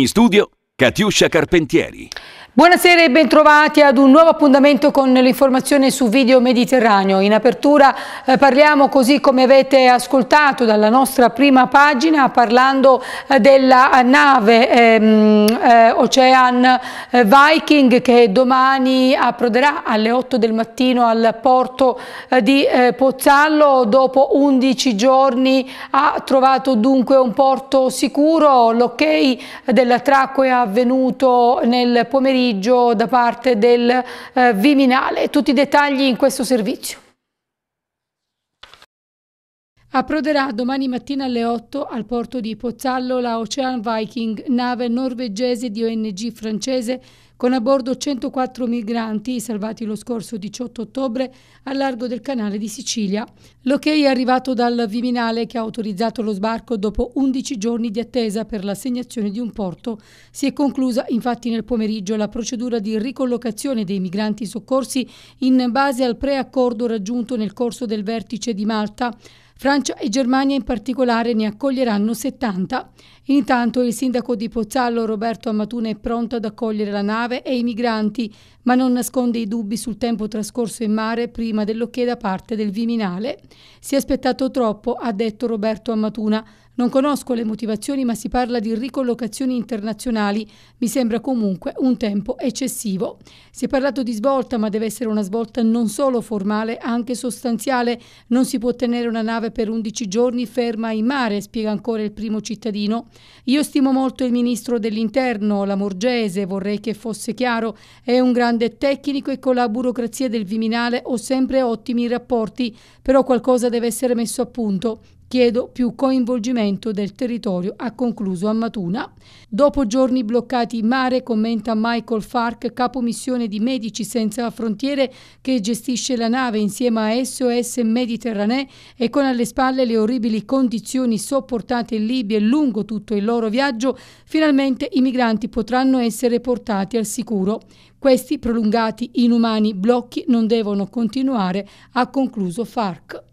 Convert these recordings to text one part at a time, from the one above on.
In studio Katiuscia Carpentieri. Buonasera e bentrovati ad un nuovo appuntamento con l'informazione su Video Mediterraneo. In apertura eh, parliamo così come avete ascoltato dalla nostra prima pagina parlando eh, della nave ehm, eh, Ocean eh, Viking che domani approderà alle 8 del mattino al porto eh, di eh, Pozzallo. Dopo 11 giorni ha trovato dunque un porto sicuro. L'ok dell'attracco è avvenuto nel pomeriggio pomeriggio da parte del eh, Viminale. Tutti i dettagli in questo servizio. Approderà domani mattina alle 8 al porto di Pozzallo la Ocean Viking, nave norvegese di ONG francese con a bordo 104 migranti salvati lo scorso 18 ottobre al largo del canale di Sicilia. L'ok è arrivato dal Viminale che ha autorizzato lo sbarco dopo 11 giorni di attesa per l'assegnazione di un porto. Si è conclusa infatti nel pomeriggio la procedura di ricollocazione dei migranti soccorsi in base al preaccordo raggiunto nel corso del vertice di Malta. Francia e Germania in particolare ne accoglieranno 70. Intanto il sindaco di Pozzallo Roberto Amatuna è pronto ad accogliere la nave e i migranti, ma non nasconde i dubbi sul tempo trascorso in mare prima dell'ok da parte del Viminale. Si è aspettato troppo, ha detto Roberto Amatuna, non conosco le motivazioni, ma si parla di ricollocazioni internazionali. Mi sembra comunque un tempo eccessivo. Si è parlato di svolta, ma deve essere una svolta non solo formale, anche sostanziale. Non si può tenere una nave per 11 giorni ferma in mare, spiega ancora il primo cittadino. Io stimo molto il ministro dell'Interno, la Morgese, vorrei che fosse chiaro, è un grande tecnico e con la burocrazia del Viminale ho sempre ottimi rapporti, però qualcosa deve essere messo a punto. Chiedo più coinvolgimento del territorio, ha concluso Ammatuna. Dopo giorni bloccati in mare, commenta Michael Fark, capo missione di Medici Senza Frontiere, che gestisce la nave insieme a SOS Mediterranee e con alle spalle le orribili condizioni sopportate in Libia lungo tutto il loro viaggio, finalmente i migranti potranno essere portati al sicuro. Questi prolungati inumani blocchi non devono continuare, ha concluso Fark.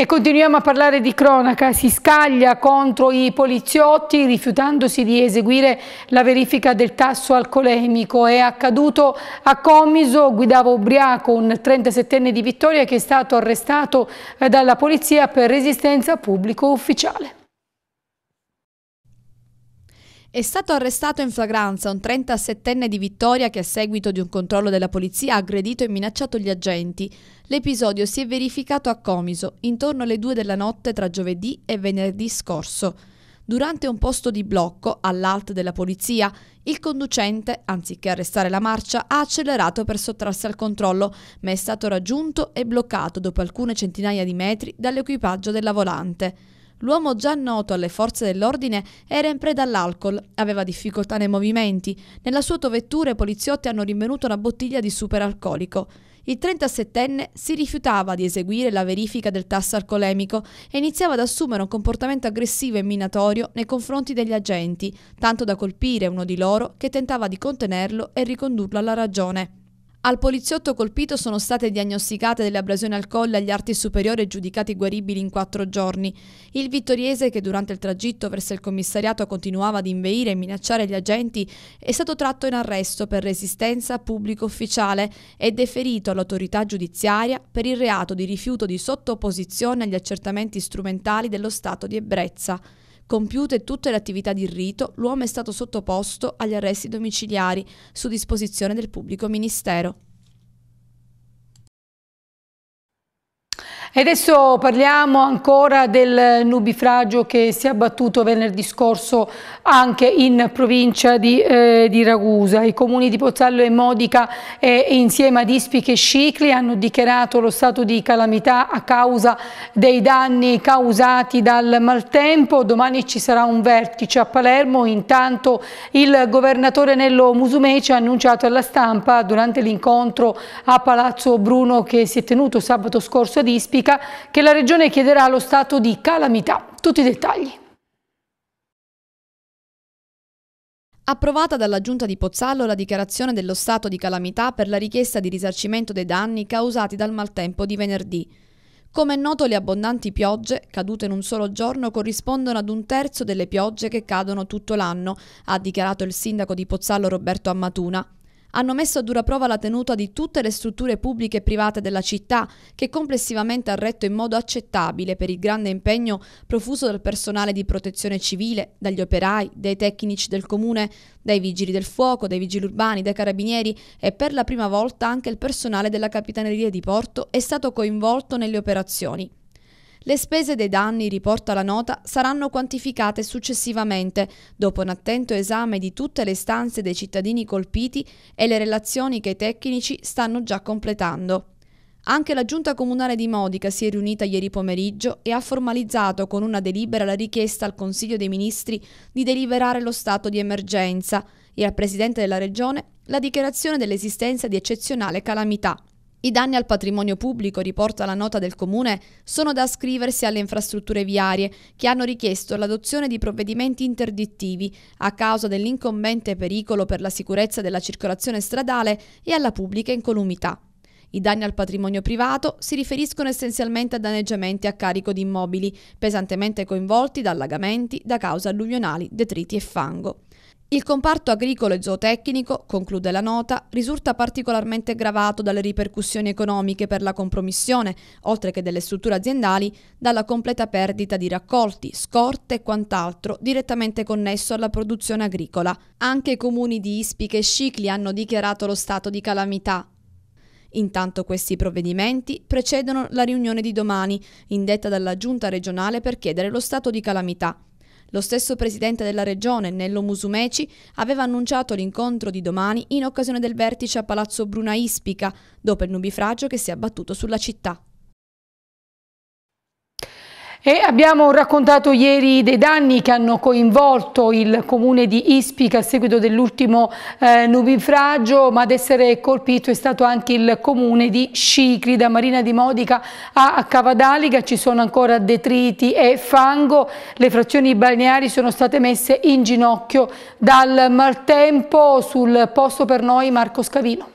E continuiamo a parlare di cronaca, si scaglia contro i poliziotti rifiutandosi di eseguire la verifica del tasso alcolemico. È accaduto a Comiso, guidava ubriaco un 37enne di Vittoria che è stato arrestato eh, dalla polizia per resistenza pubblico ufficiale. È stato arrestato in flagranza un 37enne di Vittoria che a seguito di un controllo della polizia ha aggredito e minacciato gli agenti. L'episodio si è verificato a Comiso, intorno alle 2 della notte tra giovedì e venerdì scorso. Durante un posto di blocco all'alt della polizia, il conducente, anziché arrestare la marcia, ha accelerato per sottrarsi al controllo, ma è stato raggiunto e bloccato dopo alcune centinaia di metri dall'equipaggio della volante. L'uomo già noto alle forze dell'ordine era in preda all'alcol, aveva difficoltà nei movimenti. Nella sua autovettura i poliziotti hanno rinvenuto una bottiglia di superalcolico. Il 37enne si rifiutava di eseguire la verifica del tasso alcolemico e iniziava ad assumere un comportamento aggressivo e minatorio nei confronti degli agenti, tanto da colpire uno di loro che tentava di contenerlo e ricondurlo alla ragione. Al poliziotto colpito sono state diagnosticate delle abrasioni al collo agli arti superiori giudicati guaribili in quattro giorni. Il vittoriese, che durante il tragitto verso il commissariato continuava ad inveire e minacciare gli agenti, è stato tratto in arresto per resistenza pubblico ufficiale e deferito all'autorità giudiziaria per il reato di rifiuto di sottoposizione agli accertamenti strumentali dello stato di ebbrezza. Compiute tutte le attività di rito, l'uomo è stato sottoposto agli arresti domiciliari su disposizione del pubblico ministero. E adesso parliamo ancora del nubifragio che si è abbattuto venerdì scorso anche in provincia di, eh, di Ragusa. I comuni di Pozzallo e Modica e insieme ad Ispiche e Scicli hanno dichiarato lo stato di calamità a causa dei danni causati dal maltempo. Domani ci sarà un vertice a Palermo. Intanto il governatore Nello Musumeci ha annunciato alla stampa durante l'incontro a Palazzo Bruno che si è tenuto sabato scorso ad Ispiche spiega che la Regione chiederà lo stato di calamità. Tutti i dettagli. Approvata dalla Giunta di Pozzallo la dichiarazione dello stato di calamità per la richiesta di risarcimento dei danni causati dal maltempo di venerdì. Come è noto le abbondanti piogge, cadute in un solo giorno, corrispondono ad un terzo delle piogge che cadono tutto l'anno, ha dichiarato il sindaco di Pozzallo Roberto Ammatuna hanno messo a dura prova la tenuta di tutte le strutture pubbliche e private della città, che complessivamente ha retto in modo accettabile per il grande impegno profuso dal personale di protezione civile, dagli operai, dai tecnici del comune, dai vigili del fuoco, dai vigili urbani, dai carabinieri e per la prima volta anche il personale della Capitaneria di Porto è stato coinvolto nelle operazioni. Le spese dei danni, riporta la nota, saranno quantificate successivamente, dopo un attento esame di tutte le stanze dei cittadini colpiti e le relazioni che i tecnici stanno già completando. Anche la Giunta Comunale di Modica si è riunita ieri pomeriggio e ha formalizzato con una delibera la richiesta al Consiglio dei Ministri di deliberare lo stato di emergenza e al Presidente della Regione la dichiarazione dell'esistenza di eccezionale calamità. I danni al patrimonio pubblico, riporta la nota del Comune, sono da ascriversi alle infrastrutture viarie che hanno richiesto l'adozione di provvedimenti interdittivi a causa dell'incombente pericolo per la sicurezza della circolazione stradale e alla pubblica incolumità. I danni al patrimonio privato si riferiscono essenzialmente a danneggiamenti a carico di immobili, pesantemente coinvolti da allagamenti, da cause alluvionali, detriti e fango. Il comparto agricolo e zootecnico, conclude la nota, risulta particolarmente gravato dalle ripercussioni economiche per la compromissione, oltre che delle strutture aziendali, dalla completa perdita di raccolti, scorte e quant'altro direttamente connesso alla produzione agricola. Anche i comuni di Ispica e Scicli hanno dichiarato lo stato di calamità, Intanto questi provvedimenti precedono la riunione di domani, indetta dalla Giunta regionale per chiedere lo stato di calamità. Lo stesso presidente della regione, Nello Musumeci, aveva annunciato l'incontro di domani in occasione del vertice a Palazzo Bruna Ispica, dopo il nubifragio che si è abbattuto sulla città. E abbiamo raccontato ieri dei danni che hanno coinvolto il comune di Ispica a seguito dell'ultimo eh, nubifragio, ma ad essere colpito è stato anche il comune di Scicli, da Marina di Modica a Cavadaliga, ci sono ancora detriti e fango, le frazioni balneari sono state messe in ginocchio dal maltempo, sul posto per noi Marco Scavino.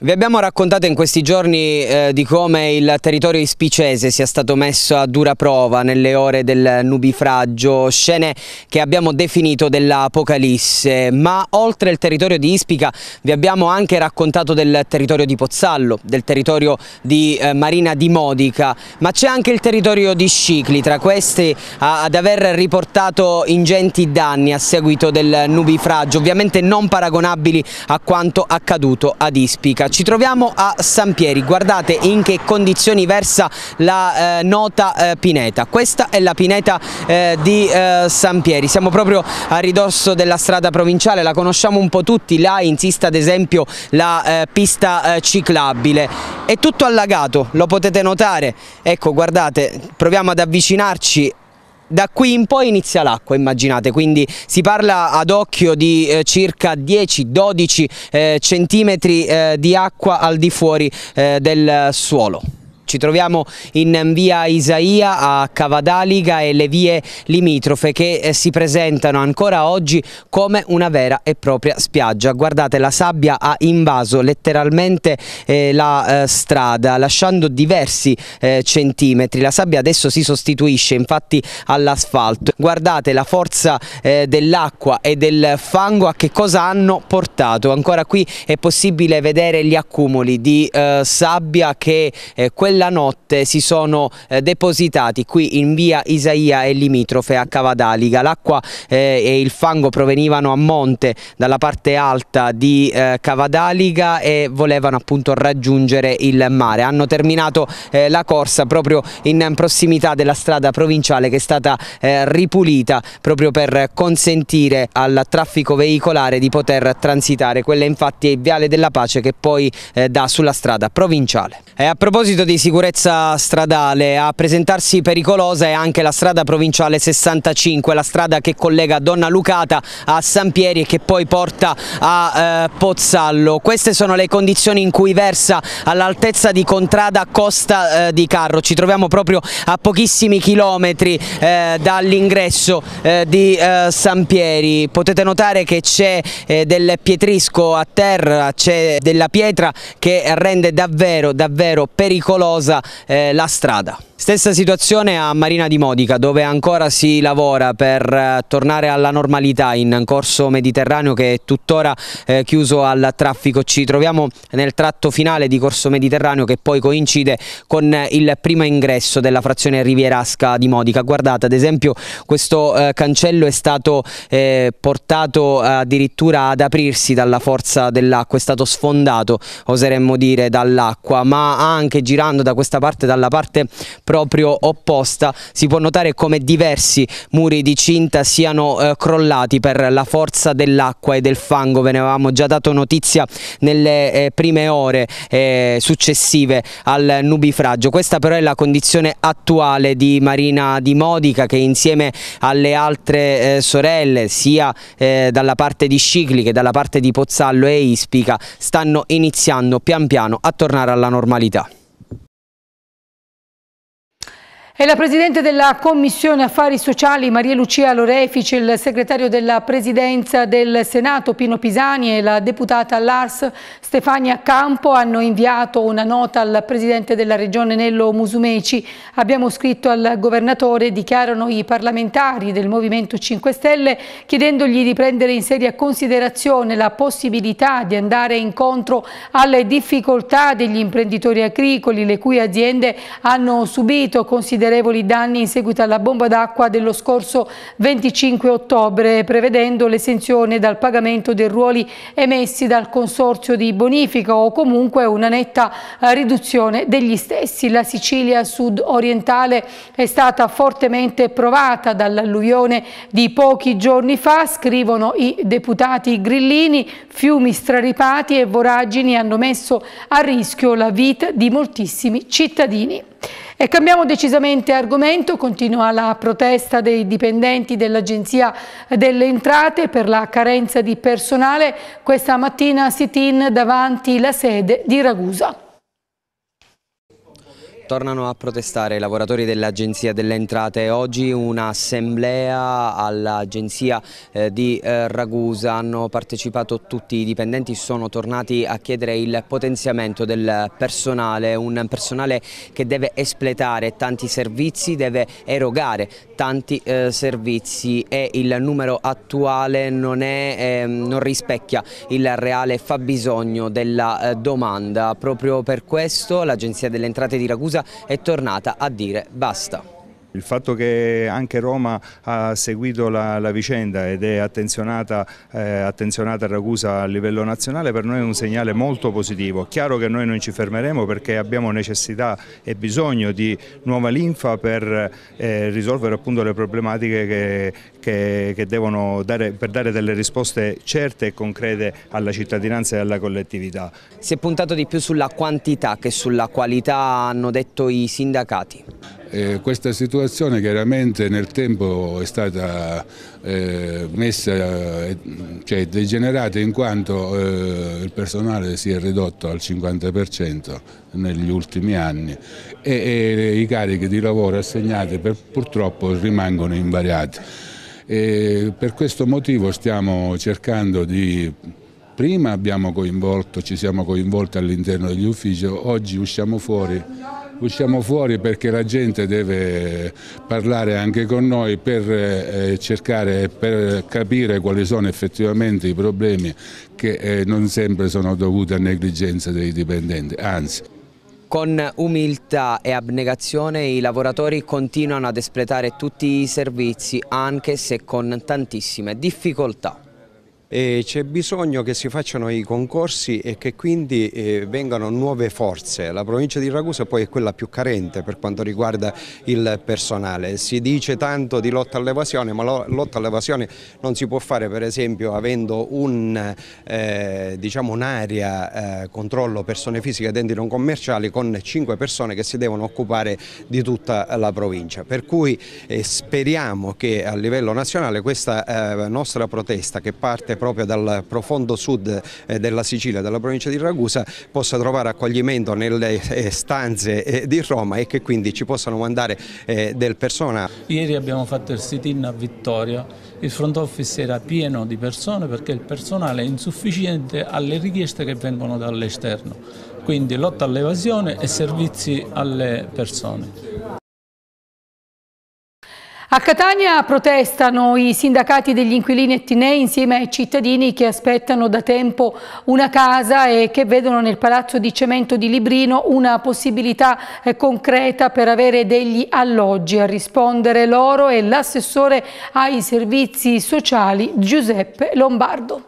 Vi abbiamo raccontato in questi giorni eh, di come il territorio ispicese sia stato messo a dura prova nelle ore del nubifragio, scene che abbiamo definito dell'apocalisse, ma oltre il territorio di Ispica vi abbiamo anche raccontato del territorio di Pozzallo, del territorio di eh, Marina di Modica, ma c'è anche il territorio di Scicli, tra questi a, ad aver riportato ingenti danni a seguito del nubifragio, ovviamente non paragonabili a quanto accaduto ad Ispica ci troviamo a San Pieri, guardate in che condizioni versa la eh, nota eh, pineta. Questa è la pineta eh, di eh, San Pieri, siamo proprio a ridosso della strada provinciale, la conosciamo un po' tutti, là insiste ad esempio la eh, pista eh, ciclabile. È tutto allagato, lo potete notare. Ecco, guardate, proviamo ad avvicinarci da qui in poi inizia l'acqua, immaginate, quindi si parla ad occhio di eh, circa 10-12 eh, centimetri eh, di acqua al di fuori eh, del suolo. Ci troviamo in via Isaia a Cavadaliga e le vie limitrofe che eh, si presentano ancora oggi come una vera e propria spiaggia. Guardate la sabbia ha invaso letteralmente eh, la eh, strada lasciando diversi eh, centimetri. La sabbia adesso si sostituisce infatti all'asfalto. Guardate la forza eh, dell'acqua e del fango a che cosa hanno portato. Ancora qui è possibile vedere gli accumuli di eh, sabbia che quel nella notte si sono eh, depositati qui in via Isaia e limitrofe a Cavadaliga. L'acqua eh, e il fango provenivano a monte dalla parte alta di eh, Cavadaliga e volevano appunto raggiungere il mare. Hanno terminato eh, la corsa proprio in prossimità della strada provinciale che è stata eh, ripulita proprio per consentire al traffico veicolare di poter transitare. Quella infatti è il Viale della Pace che poi eh, dà sulla strada provinciale. E eh, a proposito di sicurezza stradale, a presentarsi pericolosa è anche la strada provinciale 65, la strada che collega Donna Lucata a San Pieri e che poi porta a eh, Pozzallo. Queste sono le condizioni in cui versa all'altezza di Contrada Costa eh, di Carro. Ci troviamo proprio a pochissimi chilometri eh, dall'ingresso eh, di eh, San Pieri. Potete notare che c'è del pietrisco a terra, c'è della pietra che rende davvero, davvero davvero pericolosa eh, la strada. Stessa situazione a Marina di Modica dove ancora si lavora per eh, tornare alla normalità in corso Mediterraneo che è tuttora eh, chiuso al traffico. Ci troviamo nel tratto finale di corso Mediterraneo che poi coincide con eh, il primo ingresso della frazione Rivierasca di Modica. Guardate ad esempio questo eh, cancello è stato eh, portato addirittura ad aprirsi dalla forza dell'acqua, è stato sfondato oseremmo dire dall'acqua ma anche girando da questa parte, dalla parte propria proprio opposta. Si può notare come diversi muri di cinta siano eh, crollati per la forza dell'acqua e del fango, ve ne avevamo già dato notizia nelle eh, prime ore eh, successive al nubifragio. Questa però è la condizione attuale di Marina di Modica che insieme alle altre eh, sorelle sia eh, dalla parte di Scicli che dalla parte di Pozzallo e Ispica stanno iniziando pian piano a tornare alla normalità. È la Presidente della Commissione Affari Sociali Maria Lucia Lorefice, il segretario della Presidenza del Senato Pino Pisani e la deputata Lars Stefania Campo hanno inviato una nota al Presidente della Regione Nello Musumeci. Abbiamo scritto al Governatore, dichiarano i parlamentari del Movimento 5 Stelle chiedendogli di prendere in seria considerazione la possibilità di andare incontro alle difficoltà degli imprenditori agricoli le cui aziende hanno subito considerazioni considerevoli danni in seguito alla bomba d'acqua dello scorso 25 ottobre, prevedendo l'esenzione dal pagamento dei ruoli emessi dal Consorzio di Bonifica o comunque una netta eh, riduzione degli stessi. La Sicilia sud-orientale è stata fortemente provata dall'alluvione di pochi giorni fa, scrivono i deputati grillini, fiumi straripati e voragini hanno messo a rischio la vita di moltissimi cittadini. E cambiamo decisamente argomento, continua la protesta dei dipendenti dell'Agenzia delle Entrate per la carenza di personale. Questa mattina sit-in davanti la sede di Ragusa. Tornano a protestare i lavoratori dell'Agenzia delle Entrate. Oggi un'assemblea all'Agenzia eh, di eh, Ragusa. Hanno partecipato tutti i dipendenti, sono tornati a chiedere il potenziamento del personale, un personale che deve espletare tanti servizi, deve erogare tanti eh, servizi e il numero attuale non, è, ehm, non rispecchia il reale fabbisogno della domanda. Proprio per questo l'Agenzia delle Entrate di Ragusa Siracusa è tornata a dire basta. Il fatto che anche Roma ha seguito la, la vicenda ed è attenzionata, eh, attenzionata, a Ragusa a livello nazionale per noi è un segnale molto positivo. Chiaro che noi non ci fermeremo perché abbiamo necessità e bisogno di nuova linfa per eh, risolvere appunto le problematiche che, che, che devono dare, per dare delle risposte certe e concrete alla cittadinanza e alla collettività. Si è puntato di più sulla quantità che sulla qualità hanno detto i sindacati. Eh, questa situazione chiaramente nel tempo è stata eh, messa, eh, cioè degenerata in quanto eh, il personale si è ridotto al 50% negli ultimi anni e, e, i carichi di lavoro assegnati per, purtroppo rimangono invariati e per questo motivo stiamo cercando di prima abbiamo coinvolto, ci siamo coinvolti all'interno degli uffici, oggi usciamo fuori, usciamo fuori perché la gente deve parlare anche con noi per eh, cercare, per capire quali sono effettivamente i problemi che eh, non sempre sono dovuti a negligenza dei dipendenti, anzi. Con umiltà e abnegazione i lavoratori continuano ad espletare tutti i servizi anche se con tantissime difficoltà c'è bisogno che si facciano i concorsi e che quindi eh, vengano nuove forze. La provincia di Ragusa poi è quella più carente per quanto riguarda il personale. Si dice tanto di lotta all'evasione, ma la lotta all'evasione non si può fare per esempio avendo un'area eh, diciamo un eh, controllo persone fisiche ed enti non commerciali con cinque persone che si devono occupare di tutta la provincia. Per cui eh, speriamo che a livello nazionale questa eh, nostra protesta che parte proprio dal profondo sud eh, della Sicilia, dalla provincia di Ragusa, possa trovare accoglimento nelle eh, stanze eh, di Roma e che quindi ci possano mandare del personale. Ieri abbiamo fatto il sit-in a Vittoria, il front office era pieno di persone perché il personale è insufficiente alle richieste che vengono dall'esterno, quindi lotta all'evasione e servizi alle persone. A Catania protestano i sindacati degli inquilini etnei insieme ai cittadini che aspettano da tempo una casa e che vedono nel palazzo di cemento di Librino una possibilità eh, concreta per avere degli alloggi. A rispondere loro è l'assessore ai servizi sociali Giuseppe Lombardo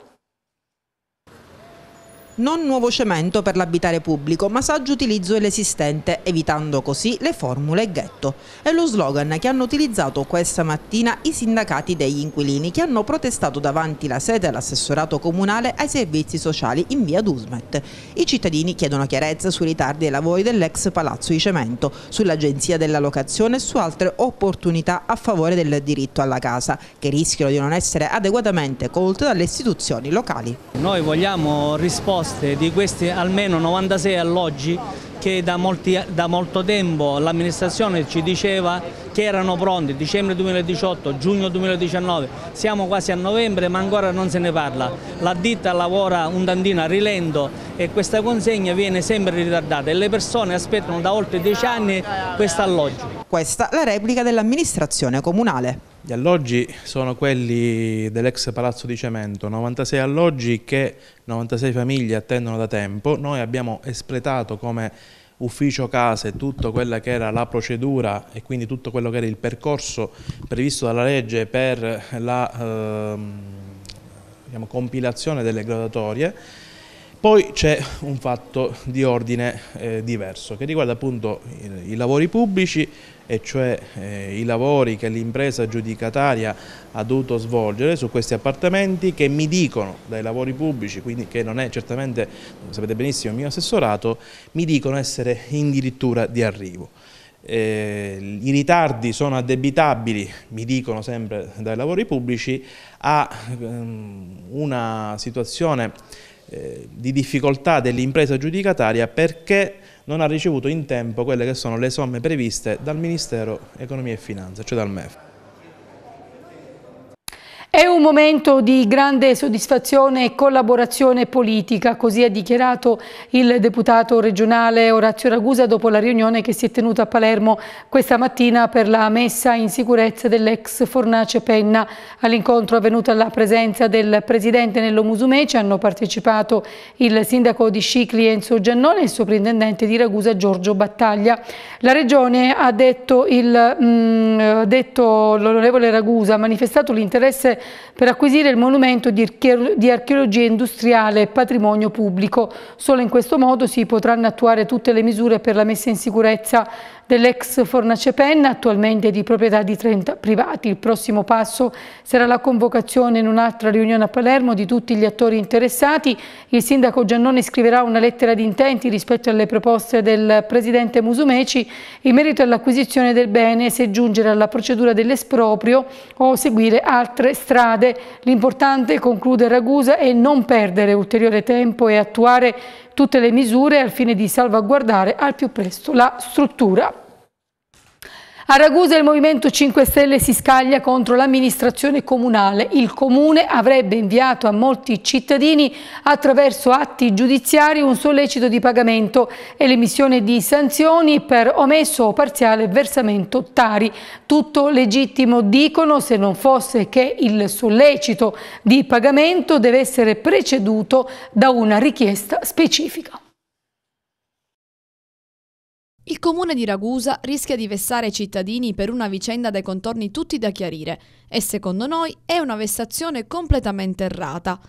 non nuovo cemento per l'abitare pubblico, ma saggio utilizzo dell'esistente, evitando così le formule ghetto. È lo slogan che hanno utilizzato questa mattina i sindacati degli inquilini che hanno protestato davanti la sede dell'assessorato comunale ai servizi sociali in via Dusmet. I cittadini chiedono chiarezza sui ritardi ai lavori dell'ex palazzo di cemento, sull'agenzia della locazione e su altre opportunità a favore del diritto alla casa, che rischiano di non essere adeguatamente colte dalle istituzioni locali. Noi vogliamo risposte queste, di queste almeno 96 alloggi che da, molti, da molto tempo l'amministrazione ci diceva che erano pronti, dicembre 2018, giugno 2019, siamo quasi a novembre ma ancora non se ne parla. La ditta lavora un tantino a rilento e questa consegna viene sempre ritardata e le persone aspettano da oltre 10 anni questo alloggio. Questa la replica dell'amministrazione comunale. Gli alloggi sono quelli dell'ex Palazzo di Cemento, 96 alloggi che 96 famiglie attendono da tempo. Noi abbiamo espletato come ufficio case tutta quella che era la procedura e quindi tutto quello che era il percorso previsto dalla legge per la eh, diciamo, compilazione delle gradatorie. Poi c'è un fatto di ordine eh, diverso che riguarda appunto i, i lavori pubblici, e cioè eh, i lavori che l'impresa giudicataria ha dovuto svolgere su questi appartamenti che mi dicono dai lavori pubblici, quindi che non è certamente, lo sapete benissimo, il mio assessorato, mi dicono essere in dirittura di arrivo. Eh, i ritardi sono addebitabili, mi dicono sempre dai lavori pubblici, a ehm, una situazione eh, di difficoltà dell'impresa giudicataria perché non ha ricevuto in tempo quelle che sono le somme previste dal Ministero Economia e Finanza, cioè dal MEF. È un momento di grande soddisfazione e collaborazione politica, così ha dichiarato il deputato regionale Orazio Ragusa dopo la riunione che si è tenuta a Palermo questa mattina per la messa in sicurezza dell'ex Fornace Penna. All'incontro avvenuto la presenza del presidente Nello Musumeci hanno partecipato il sindaco di Scicli Enzo Giannone e il soprintendente di Ragusa Giorgio Battaglia. La regione ha detto mm, l'onorevole Ragusa ha manifestato l'interesse per acquisire il monumento di, archeologia, industriale e patrimonio pubblico. Solo in questo modo si potranno attuare tutte le misure per la messa in sicurezza dell'ex Fornace Penna, attualmente di proprietà di 30 privati. Il prossimo passo sarà la convocazione in un'altra riunione a Palermo di tutti gli attori interessati. Il sindaco Giannone scriverà una lettera di intenti rispetto alle proposte del presidente Musumeci in merito all'acquisizione del bene, se giungere alla procedura dell'esproprio o seguire altre strade. L'importante, conclude Ragusa, è non perdere ulteriore tempo e attuare tutte le misure al fine di salvaguardare al più presto la struttura. A Ragusa il Movimento 5 Stelle si scaglia contro l'amministrazione comunale. Il comune avrebbe inviato a molti cittadini attraverso atti giudiziari un sollecito di pagamento e l'emissione di sanzioni per omesso o parziale versamento tari. Tutto legittimo dicono se non fosse che il sollecito di pagamento deve essere preceduto da una richiesta specifica. Il comune di Ragusa rischia di vessare i cittadini per una vicenda dai contorni tutti da chiarire e secondo noi è una vessazione completamente errata.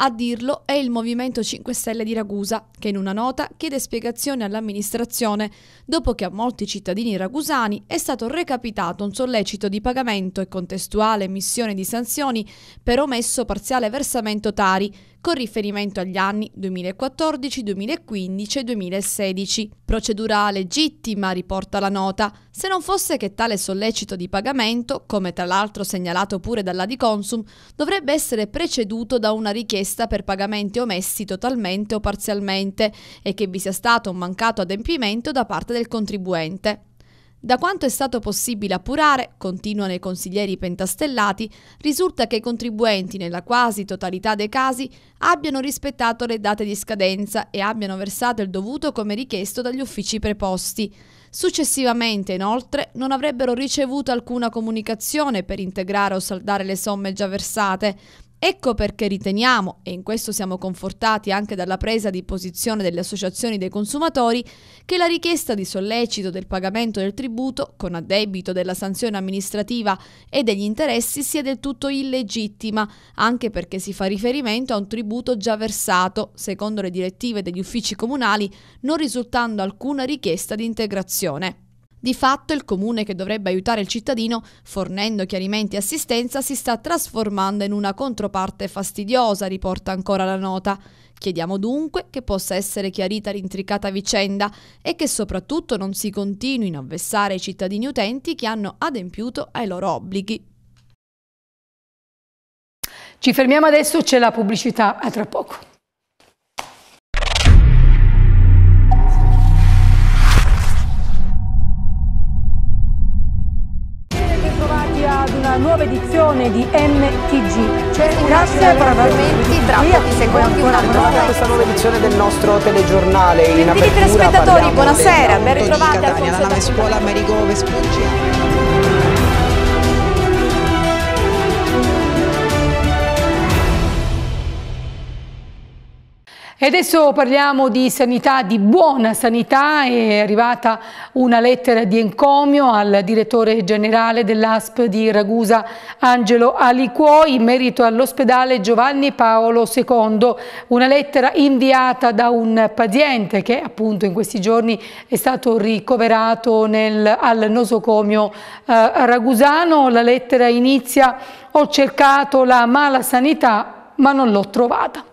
A dirlo è il Movimento 5 Stelle di Ragusa, che in una nota chiede spiegazioni all'amministrazione dopo che a molti cittadini ragusani è stato recapitato un sollecito di pagamento e contestuale emissione di sanzioni per omesso parziale versamento tari, con riferimento agli anni 2014, 2015 e 2016. Procedura legittima, riporta la nota, se non fosse che tale sollecito di pagamento, come tra l'altro segnalato pure dalla di Consum, dovrebbe essere preceduto da una richiesta per pagamenti omessi totalmente o parzialmente e che vi sia stato un mancato adempimento da parte del contribuente. Da quanto è stato possibile appurare, continuano i consiglieri pentastellati, risulta che i contribuenti nella quasi totalità dei casi abbiano rispettato le date di scadenza e abbiano versato il dovuto come richiesto dagli uffici preposti. Successivamente, inoltre, non avrebbero ricevuto alcuna comunicazione per integrare o saldare le somme già versate, Ecco perché riteniamo, e in questo siamo confortati anche dalla presa di posizione delle associazioni dei consumatori, che la richiesta di sollecito del pagamento del tributo, con addebito della sanzione amministrativa e degli interessi, sia del tutto illegittima, anche perché si fa riferimento a un tributo già versato, secondo le direttive degli uffici comunali, non risultando alcuna richiesta di integrazione. Di fatto il comune che dovrebbe aiutare il cittadino, fornendo chiarimenti e assistenza, si sta trasformando in una controparte fastidiosa, riporta ancora la nota. Chiediamo dunque che possa essere chiarita l'intricata vicenda e che soprattutto non si continuino a vessare i cittadini utenti che hanno adempiuto ai loro obblighi. Ci fermiamo adesso, c'è la pubblicità, a tra poco. nuova edizione di MTG. C'è Grazie per aver tratta di seguire un'altra questa nuova edizione del nostro telegiornale. Gentili telespettatori, buonasera, ben ritrovati. a Catania, la nave scuola Amerigo Vespucci. E adesso parliamo di sanità, di buona sanità, è arrivata una lettera di encomio al direttore generale dell'ASP di Ragusa Angelo Alicuoi in merito all'ospedale Giovanni Paolo II, una lettera inviata da un paziente che appunto in questi giorni è stato ricoverato nel, al nosocomio eh, ragusano, la lettera inizia ho cercato la mala sanità ma non l'ho trovata.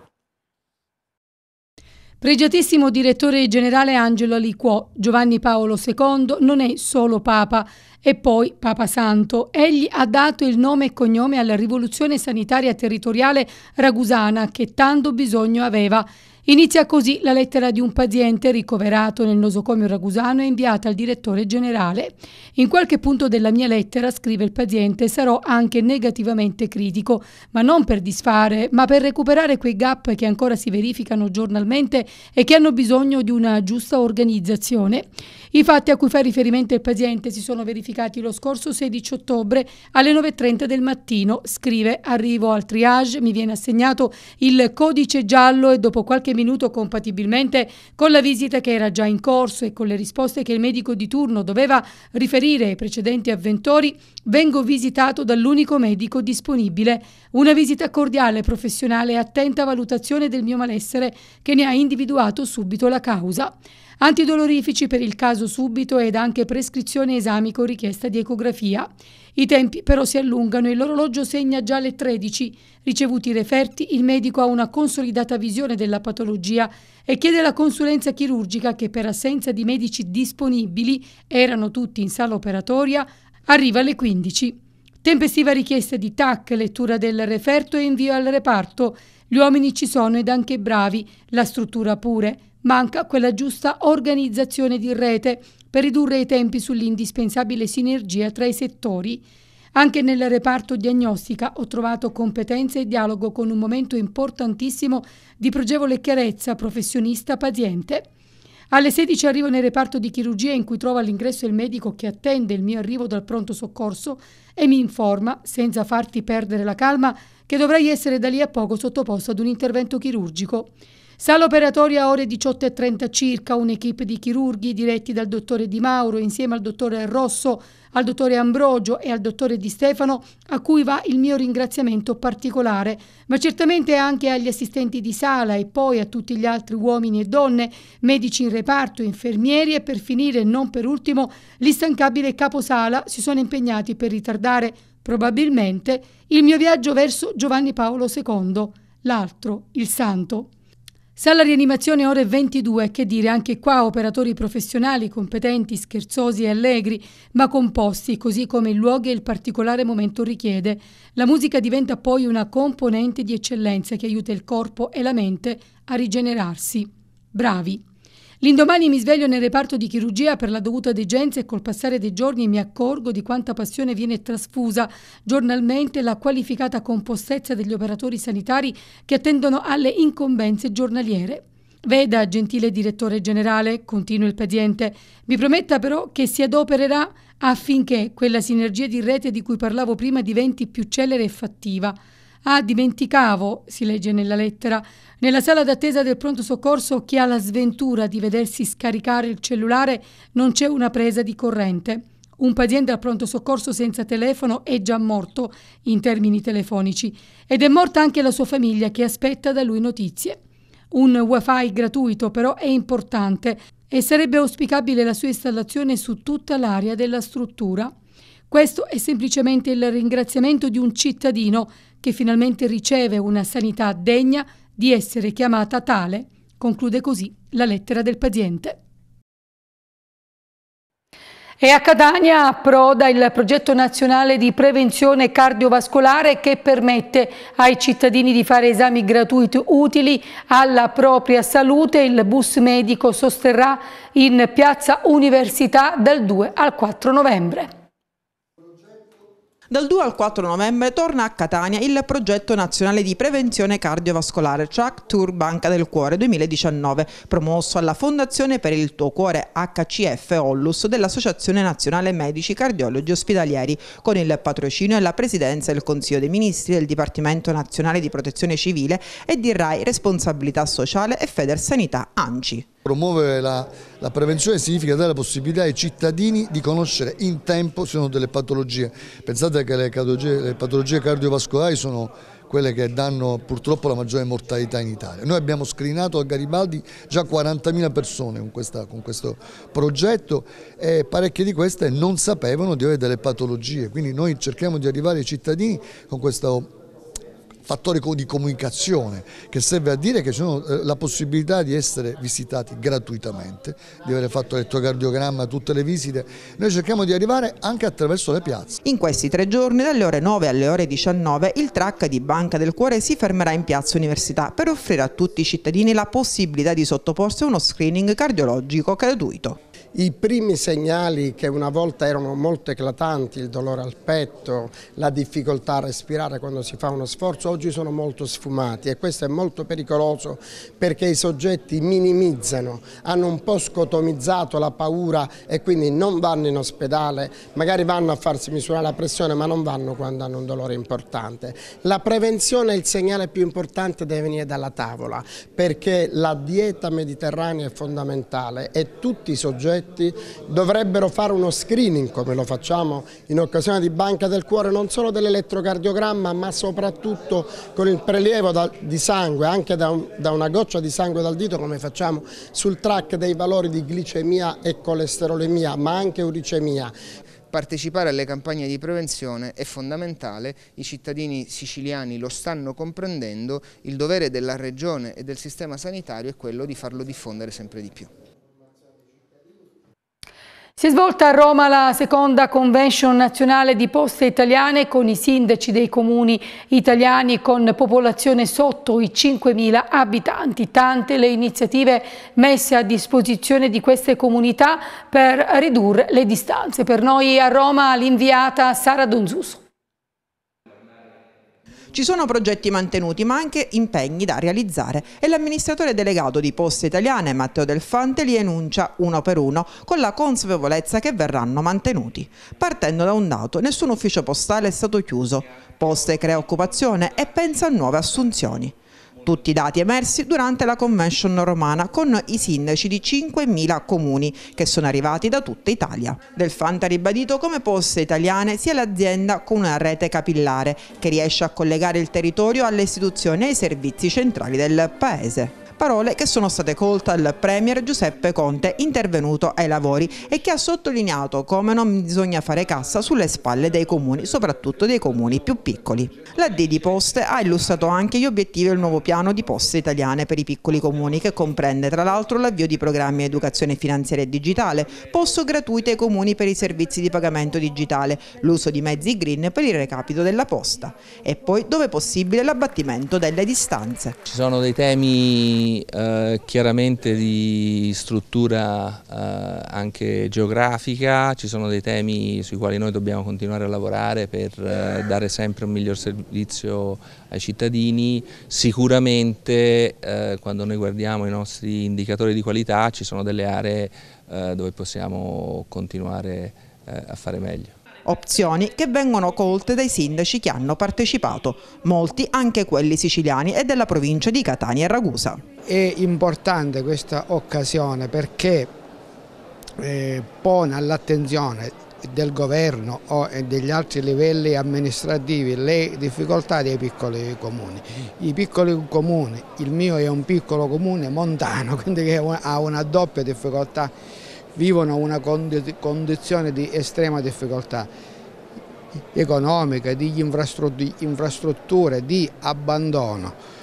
Pregiatissimo direttore generale Angelo Aliquò, Giovanni Paolo II non è solo Papa e poi Papa Santo. Egli ha dato il nome e cognome alla rivoluzione sanitaria territoriale ragusana che tanto bisogno aveva. Inizia così la lettera di un paziente ricoverato nel nosocomio ragusano e inviata al direttore generale. In qualche punto della mia lettera, scrive il paziente, sarò anche negativamente critico, ma non per disfare, ma per recuperare quei gap che ancora si verificano giornalmente e che hanno bisogno di una giusta organizzazione. I fatti a cui fa riferimento il paziente si sono verificati lo scorso 16 ottobre alle 9.30 del mattino. Scrive, arrivo al triage, mi viene assegnato il codice giallo e dopo qualche minuto compatibilmente con la visita che era già in corso e con le risposte che il medico di turno doveva riferire ai precedenti avventori, vengo visitato dall'unico medico disponibile. Una visita cordiale, professionale e attenta valutazione del mio malessere che ne ha individuato subito la causa antidolorifici per il caso subito ed anche prescrizione esami con richiesta di ecografia. I tempi però si allungano e l'orologio segna già le 13. Ricevuti i referti, il medico ha una consolidata visione della patologia e chiede la consulenza chirurgica che per assenza di medici disponibili, erano tutti in sala operatoria, arriva alle 15. Tempestiva richiesta di TAC, lettura del referto e invio al reparto. Gli uomini ci sono ed anche bravi, la struttura pure. Manca quella giusta organizzazione di rete per ridurre i tempi sull'indispensabile sinergia tra i settori. Anche nel reparto diagnostica ho trovato competenza e dialogo con un momento importantissimo di pregevole chiarezza professionista-paziente. Alle 16 arrivo nel reparto di chirurgia in cui trovo all'ingresso il medico che attende il mio arrivo dal pronto soccorso e mi informa, senza farti perdere la calma, che dovrei essere da lì a poco sottoposto ad un intervento chirurgico. Sala operatoria a ore 18.30 circa, un'equipe di chirurghi diretti dal dottore Di Mauro insieme al dottore Rosso, al dottore Ambrogio e al dottore Di Stefano, a cui va il mio ringraziamento particolare, ma certamente anche agli assistenti di sala e poi a tutti gli altri uomini e donne, medici in reparto, infermieri e per finire, non per ultimo, l'instancabile caposala si sono impegnati per ritardare, probabilmente, il mio viaggio verso Giovanni Paolo II, l'altro, il santo. Sala rianimazione ore 22, che dire anche qua operatori professionali competenti, scherzosi e allegri, ma composti così come il luogo e il particolare momento richiede. La musica diventa poi una componente di eccellenza che aiuta il corpo e la mente a rigenerarsi. Bravi! L'indomani mi sveglio nel reparto di chirurgia per la dovuta degenza e col passare dei giorni mi accorgo di quanta passione viene trasfusa giornalmente la qualificata compostezza degli operatori sanitari che attendono alle incombenze giornaliere. Veda, gentile direttore generale, continua il paziente, mi prometta però che si adopererà affinché quella sinergia di rete di cui parlavo prima diventi più celere e fattiva. Ah, dimenticavo, si legge nella lettera, nella sala d'attesa del pronto soccorso chi ha la sventura di vedersi scaricare il cellulare non c'è una presa di corrente. Un paziente al pronto soccorso senza telefono è già morto in termini telefonici ed è morta anche la sua famiglia che aspetta da lui notizie. Un wifi gratuito però è importante e sarebbe auspicabile la sua installazione su tutta l'area della struttura. Questo è semplicemente il ringraziamento di un cittadino che finalmente riceve una sanità degna di essere chiamata tale, conclude così la lettera del paziente. E a Catania approda il progetto nazionale di prevenzione cardiovascolare che permette ai cittadini di fare esami gratuiti utili alla propria salute. Il bus medico sosterrà in piazza Università dal 2 al 4 novembre. Dal 2 al 4 novembre torna a Catania il progetto nazionale di prevenzione cardiovascolare Track Tour Banca del Cuore 2019, promosso alla Fondazione per il Tuo Cuore HCF Ollus dell'Associazione Nazionale Medici Cardiologi Ospedalieri, con il patrocinio e la presidenza del Consiglio dei Ministri del Dipartimento Nazionale di Protezione Civile e di RAI Responsabilità Sociale e Federsanità ANCI. Promuovere la, la, prevenzione significa dare la possibilità ai cittadini di conoscere in tempo se sono delle patologie. Pensate che le, le patologie cardiovascolari sono quelle che danno purtroppo la maggiore mortalità in Italia. Noi abbiamo screenato a Garibaldi già 40.000 persone con, questa, con, questo progetto e parecchie di queste non sapevano di avere delle patologie, quindi noi cerchiamo di arrivare ai cittadini con questo progetto fattore di comunicazione che serve a dire che c'è eh, la possibilità di essere visitati gratuitamente, di aver fatto elettrocardiogramma, tutte le visite. Noi cerchiamo di arrivare anche attraverso le piazze. In questi tre giorni, dalle ore 9 alle ore 19, il track di Banca del Cuore si fermerà in Piazza Università per offrire a tutti i cittadini la possibilità di sottoporsi a uno screening cardiologico gratuito i primi segnali che una volta erano molto eclatanti, il dolore al petto, la difficoltà a respirare quando si fa uno sforzo, oggi sono molto sfumati e questo è molto pericoloso perché i soggetti minimizzano, hanno un po' scotomizzato la paura e quindi non vanno in ospedale, magari vanno a farsi misurare la pressione ma non vanno quando hanno un dolore importante. La prevenzione è il segnale più importante deve venire dalla tavola perché la dieta mediterranea è fondamentale e tutti i soggetti progetti, dovrebbero fare uno screening come lo facciamo in occasione di Banca del Cuore non solo dell'elettrocardiogramma ma soprattutto con il prelievo da, di sangue anche da, un, da, una goccia di sangue dal dito come facciamo sul track dei valori di glicemia e colesterolemia ma anche uricemia. Partecipare alle campagne di prevenzione è fondamentale, i cittadini siciliani lo stanno comprendendo, il dovere della Regione e del sistema sanitario è quello di farlo diffondere sempre di più. Si è svolta a Roma la seconda convention nazionale di poste italiane con i sindaci dei comuni italiani con popolazione sotto i 5.000 abitanti. Tante le iniziative messe a disposizione di queste comunità per ridurre le distanze. Per noi a Roma l'inviata Sara Donzuso. Ci sono progetti mantenuti ma anche impegni da realizzare e l'amministratore delegato di Poste Italiane Matteo Delfante li enuncia uno per uno con la consapevolezza che verranno mantenuti. Partendo da un dato, nessun ufficio postale è stato chiuso. Poste crea occupazione e pensa a nuove assunzioni tutti i dati emersi durante la convention romana con i sindaci di 5.000 comuni che sono arrivati da tutta Italia. Del Fanta ha ribadito come Poste Italiane sia l'azienda con una rete capillare che riesce a collegare il territorio alle istituzioni e ai servizi centrali del Paese. Parole che sono state colte al Premier Giuseppe Conte intervenuto ai lavori e che ha sottolineato come non bisogna fare cassa sulle spalle dei comuni, soprattutto dei comuni più piccoli. La D di Poste ha illustrato anche gli obiettivi del nuovo piano di poste italiane per i piccoli comuni che comprende tra l'altro l'avvio di programmi educazione finanziaria e digitale, posto gratuito ai comuni per i servizi di pagamento digitale, l'uso di mezzi green per il recapito della posta e poi dove possibile l'abbattimento delle distanze. Ci sono dei temi eh, chiaramente di struttura eh, anche geografica, ci sono dei temi sui quali noi dobbiamo continuare a lavorare per eh, dare sempre un miglior servizio ai cittadini, sicuramente eh, quando noi guardiamo i nostri indicatori di qualità ci sono delle aree eh, dove possiamo continuare eh, a fare meglio opzioni che vengono colte dai sindaci che hanno partecipato, molti anche quelli siciliani e della provincia di Catania e Ragusa. È importante questa occasione perché eh, pone all'attenzione del governo o degli altri livelli amministrativi le difficoltà dei piccoli comuni. I piccoli comuni, il mio è un piccolo comune montano, quindi che ha una doppia difficoltà vivono una condizione di estrema difficoltà economica, di infrastrutture, di abbandono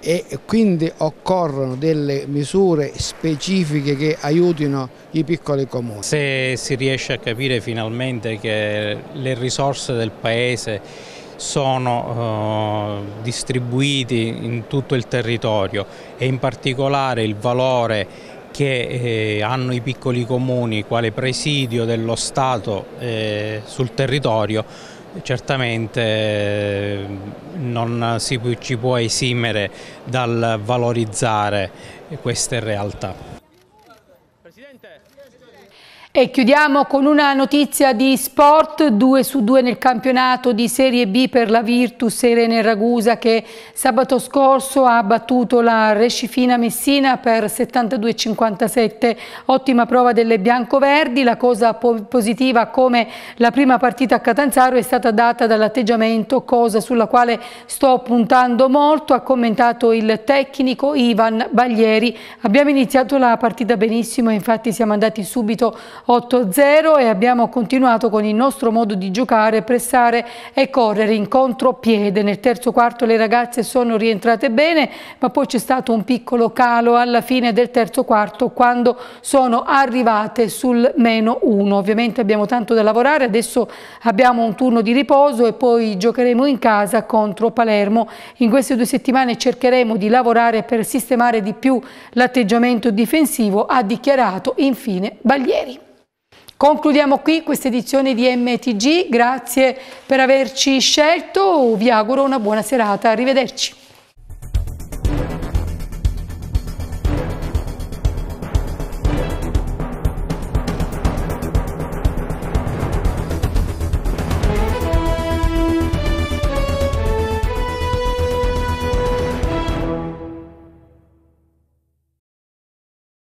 e quindi occorrono delle misure specifiche che aiutino i piccoli comuni. Se si riesce a capire finalmente che le risorse del Paese sono uh, eh, distribuite in tutto il territorio e in particolare il valore che eh, hanno i piccoli comuni quale presidio dello Stato eh, sul territorio certamente eh, non si, ci può esimere dal valorizzare queste realtà. E chiudiamo con una notizia di sport, 2 su 2 nel campionato di Serie B per la Virtus Irene Ragusa che sabato scorso ha battuto la Rescifina Messina per 72-57, ottima prova delle biancoverdi, la cosa po positiva come la prima partita a Catanzaro è stata data dall'atteggiamento, cosa sulla quale sto puntando molto, ha commentato il tecnico Ivan Baglieri, abbiamo iniziato la partita benissimo, infatti siamo andati subito 8-0 e abbiamo continuato con il nostro modo di giocare, pressare e correre in contropiede. Nel terzo quarto le ragazze sono rientrate bene, ma poi c'è stato un piccolo calo alla fine del terzo quarto quando sono arrivate sul meno 1. Ovviamente abbiamo tanto da lavorare, adesso abbiamo un turno di riposo e poi giocheremo in casa contro Palermo. In queste due settimane cercheremo di lavorare per sistemare di più l'atteggiamento difensivo, ha dichiarato infine Baglieri. Concludiamo qui questa edizione di MTG, grazie per averci scelto, vi auguro una buona serata, arrivederci.